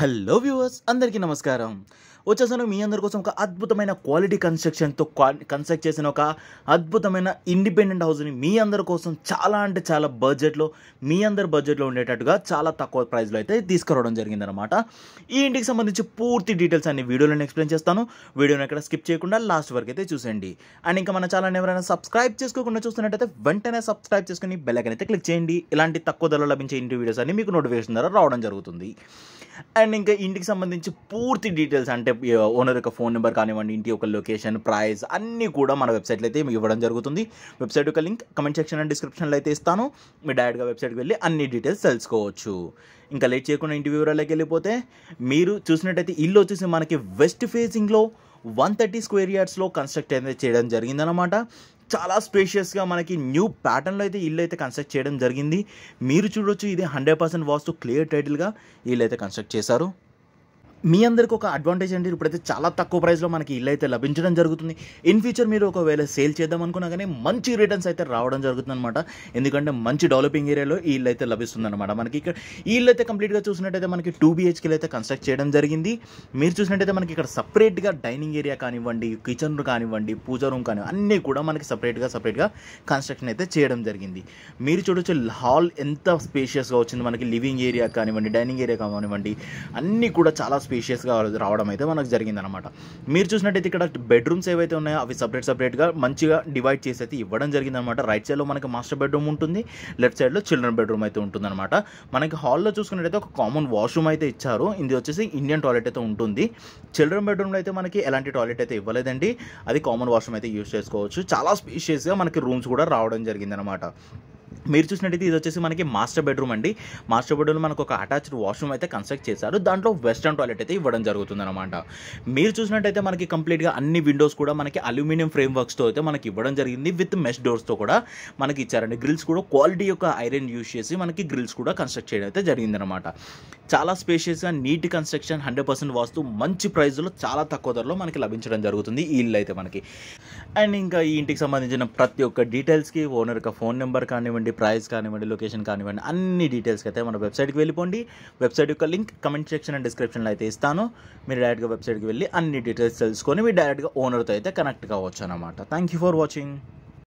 hello viewers అందరికీ నమస్కారం వచ్చేసాను మీ అందరి కోసం ఒక అద్భుతమైన క్వాలిటీ కన్స్ట్రక్షన్తో కన్స్ట్రక్ట్ చేసిన ఒక అద్భుతమైన ఇండిపెండెంట్ హౌస్ని మీ అందరి కోసం చాలా అంటే చాలా బడ్జెట్లో మీ అందరి బడ్జెట్లో ఉండేటట్టుగా చాలా తక్కువ ప్రైస్లో అయితే తీసుకురావడం జరిగిందనమాట ఈ ఇంటికి సంబంధించి పూర్తి డీటెయిల్స్ అన్ని వీడియోలో ఎక్స్ప్లెయిన్ చేస్తాను వీడియోని ఎక్కడ స్కిప్ చేయకుండా లాస్ట్ వరకు అయితే చూసేయండి అండ్ ఇంకా మన ఛానల్ని ఎవరైనా సబ్స్క్రైబ్ చేసుకోకుండా చూస్తున్నట్టయితే వెంటనే సబ్స్క్రైబ్ చేసుకుని బెల్లైకన్ అయితే క్లిక్ చేయండి ఇలాంటి తక్కువ ధరలో లభించే ఇంటి వీడియోస్ అన్ని మీకు నోటిఫికేషన్ ద్వారా రావడం జరుగుతుంది అండ్ ఇంకా ఇంటికి సంబంధించి పూర్తి డీటెయిల్స్ అంటే ఓనర్ యొక్క ఫోన్ నెంబర్ కానివ్వండి ఇంటి యొక్క లొకేషన్ ప్రైస్ అన్నీ కూడా మన వెబ్సైట్లో అయితే మీకు ఇవ్వడం జరుగుతుంది వెబ్సైట్ యొక్క లింక్ కమెంట్ సెక్షన్ అండ్ డిస్క్రిప్షన్లో అయితే ఇస్తాను మీరు డైరెక్ట్గా వెబ్సైట్కి వెళ్ళి అన్ని డీటెయిల్స్ తెలుసుకోవచ్చు ఇంకా లేట్ చేయకుండా ఇంటి వివరాలకి వెళ్ళిపోతే మీరు చూసినట్టయితే ఇల్లు వచ్చేసి మనకి వెస్ట్ ఫేసింగ్లో వన్ థర్టీ స్క్వేర్ యార్డ్స్లో కన్స్ట్రక్ట్ అయితే చేయడం జరిగిందనమాట చాలా స్పేషియస్గా మనకి న్యూ ప్యాటర్న్లో అయితే ఇల్లు అయితే కన్స్ట్రక్ట్ చేయడం జరిగింది మీరు చూడొచ్చు ఇది హండ్రెడ్ పర్సెంట్ వాస్తు క్లియర్ టైటిల్గా ఇల్లు అయితే కన్స్ట్రక్ట్ చేశారు మీ అందరికి ఒక అడ్వాంటేజ్ అండి ఇప్పుడైతే చాలా తక్కువ ప్రైస్లో మనకి ఇల్లు అయితే లభించడం జరుగుతుంది ఇన్ ఫ్యూచర్ మీరు ఒకవేళ సేల్ చేద్దాం అనుకున్నా కానీ మంచి రిటర్న్స్ అయితే రావడం జరుగుతుంది అనమాట ఎందుకంటే మంచి డెవలపింగ్ ఏరియాలో ఈ ఇల్లు అయితే లభిస్తుంది అనమాట మనకి ఇక్కడ ఈ ఇల్లు అయితే కంప్లీట్గా చూసినట్టయితే మనకి టూ బీహెచ్కేలు అయితే కన్స్ట్రక్ట్ చేయడం జరిగింది మీరు చూసినట్టయితే మనకి ఇక్కడ సపరేట్గా డైనింగ్ ఏరియా కానివ్వండి కిచెన్ కానివ్వండి పూజ రూమ్ కానివ్వండి అన్నీ కూడా మనకి సపరేట్గా సపరేట్గా కన్స్ట్రక్షన్ అయితే చేయడం జరిగింది మీరు చూడొచ్చు హాల్ ఎంత స్పేషియస్గా వచ్చింది మనకి లివింగ్ ఏరియా కానివ్వండి డైనింగ్ ఏరియా కానివ్వండి అన్నీ కూడా చాలా స్పీషియస్గా రావడం అయితే మనకు జరిగిందనమాట మీరు చూసినట్టయితే ఇక్కడ బెడ్రూమ్స్ ఏవైతే ఉన్నాయో అవి సపరేట్ సపరేట్గా మంచిగా డివైడ్ చేసి అయితే ఇవ్వడం జరిగిందనమాట రైట్ సైడ్లో మనకి మాస్టర్ బెడ్రూమ్ ఉంటుంది లెఫ్ట్ సైడ్లో చిల్డ్రన్ బెడ్రూమ్ అయితే ఉంటుందన్నమాట మనకి హాల్లో చూసుకున్నట్టయితే ఒక కామన్ వాష్రూమ్ అయితే ఇచ్చారు ఇది వచ్చేసి ఇండియన్ టాయిలెట్ అయితే ఉంటుంది చిల్డ్రన్ బెడ్రూమ్లో అయితే మనకి ఎలాంటి టాయిలెట్ అయితే ఇవ్వలేదండి అది కామన్ వాష్రూమ్ అయితే యూస్ చేసుకోవచ్చు చాలా స్పీషియస్గా మనకి రూమ్స్ కూడా రావడం జరిగిందనమాట మీరు చూసినట్టయితే ఇది వచ్చేసి మనకి మాస్టర్ బెడ్రూమ్ అండి మాస్టర్ బెడ్రూమ్ మనకు ఒక అటాచ్డ్ వాష్రూమ్ అయితే కన్స్ట్రక్ట్ చేశారు దాంట్లో వెస్టర్న్ టాయిలెట్ అయితే ఇవ్వడం అనమాట మీరు చూసినట్టయితే మనకి కంప్లీట్గా అన్ని విండోస్ కూడా మనకి అల్యూమినియం ఫ్రేమ్ వర్క్స్తో అయితే మనకి ఇవ్వడం జరిగింది విత్ మెష్ డోర్స్తో కూడా మనకి ఇచ్చారండి గ్రిల్స్ కూడా క్వాలిటీ యొక్క ఐరన్ యూజ్ చేసి మనకి గ్రిల్స్ కూడా కన్స్ట్రక్ట్ చేయడం అయితే జరిగిందనమాట చాలా స్పేషియస్గా neat construction hundred percent vastu మంచి ప్రైస్లో చాలా తక్కువ ధరలో మనకి లభించడం జరుగుతుంది ఈ ఇల్లు అయితే మనకి అండ్ ఇంకా ఈ ఇంటికి సంబంధించిన ప్రతి ఒక్క డీటెయిల్స్కి ఓనర్ యొక్క ఫోన్ నెంబర్ కానివ్వండి ప్రైస్ కానివ్వండి లొకేషన్ కానివ్వండి అన్ని డీటెయిల్స్కి అయితే మన వెబ్సైట్కి వెళ్ళిపోండి వెబ్సైట్ యొక్క లింక్ కమెంట్ సెక్షన్ అండ్ డిస్క్రిప్షన్లో అయితే ఇస్తాను మీరు డైరెక్ట్గా వెబ్సైట్కి వెళ్ళి అన్ని డీటెయిల్స్ తెలుసుకొని మీరు డైరెక్ట్గా ఓనర్తో అయితే కనెక్ట్ కావచ్చు అనమాట థ్యాంక్ యూ ఫర్ వాచింగ్